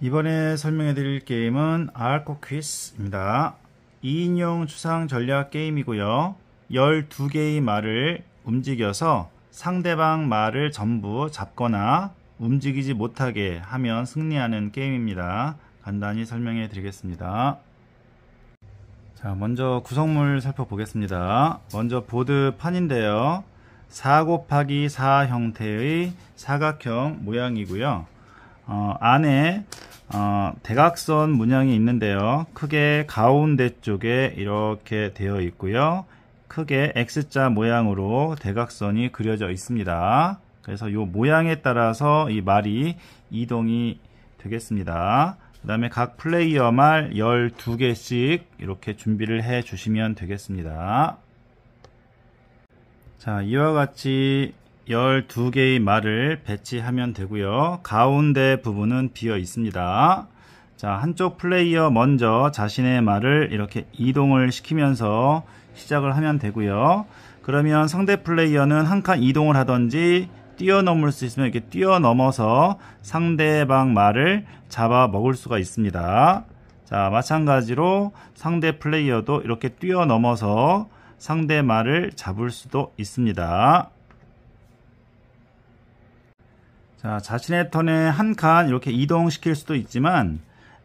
이번에 설명해 드릴 게임은 알코 퀴즈입니다. 2인용 추상 전략 게임이고요. 12개의 말을 움직여서 상대방 말을 전부 잡거나 움직이지 못하게 하면 승리하는 게임입니다. 간단히 설명해 드리겠습니다. 자, 먼저 구성물 살펴보겠습니다. 먼저 보드 판인데요. 4 곱하기 4 형태의 사각형 모양이고요. 어, 안에 어, 대각선 문양이 있는데요. 크게 가운데 쪽에 이렇게 되어 있고요. 크게 X자 모양으로 대각선이 그려져 있습니다. 그래서 이 모양에 따라서 이 말이 이동이 되겠습니다. 그 다음에 각 플레이어말 12개씩 이렇게 준비를 해 주시면 되겠습니다. 자, 이와 같이 12개의 말을 배치하면 되고요. 가운데 부분은 비어 있습니다. 자, 한쪽 플레이어 먼저 자신의 말을 이렇게 이동을 시키면서 시작을 하면 되고요. 그러면 상대 플레이어는 한 칸 이동을 하던지 뛰어넘을 수 있으면 이렇게 뛰어넘어서 상대방 말을 잡아 먹을 수가 있습니다. 자, 마찬가지로 상대 플레이어도 이렇게 뛰어넘어서 상대 말을 잡을 수도 있습니다. 자, 자신의 턴에 한 칸 이렇게 이동시킬 수도 있지만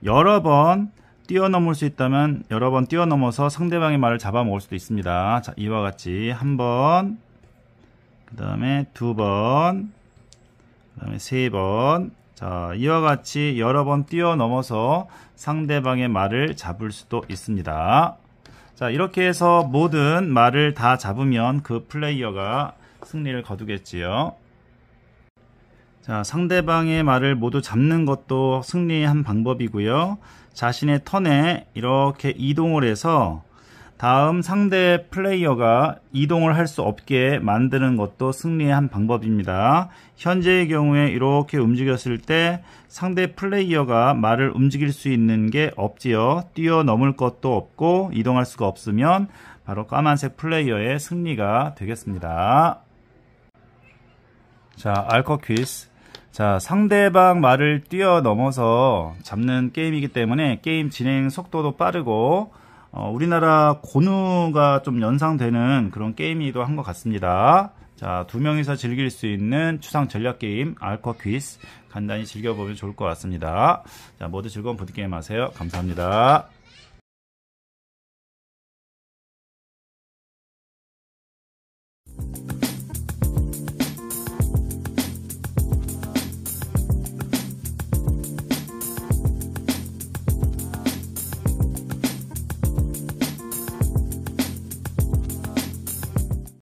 여러 번 뛰어넘을 수 있다면 여러 번 뛰어넘어서 상대방의 말을 잡아먹을 수도 있습니다. 자, 이와 같이 한번 그 다음에 두번 그 다음에 세번 자 이와 같이 여러 번 뛰어넘어서 상대방의 말을 잡을 수도 있습니다 자 이렇게 해서 모든 말을 다 잡으면 그 플레이어가 승리를 거두겠지요 자 상대방의 말을 모두 잡는 것도 승리의 한 방법이고요 자신의 턴에 이렇게 이동을 해서 다음 상대 플레이어가 이동을 할 수 없게 만드는 것도 승리의 한 방법입니다. 현재의 경우에 이렇게 움직였을 때 상대 플레이어가 말을 움직일 수 있는 게 없지요. 뛰어넘을 것도 없고 이동할 수가 없으면 바로 까만색 플레이어의 승리가 되겠습니다. 자, 알코 퀴즈. 자, 상대방 말을 뛰어넘어서 잡는 게임이기 때문에 게임 진행 속도도 빠르고 어, 우리나라 고누가 좀 연상되는 그런 게임이기도 한 것 같습니다. 자, 두 명이서 즐길 수 있는 추상 전략 게임 알코 퀴즈 간단히 즐겨보면 좋을 것 같습니다. 자, 모두 즐거운 보드게임 하세요. 감사합니다.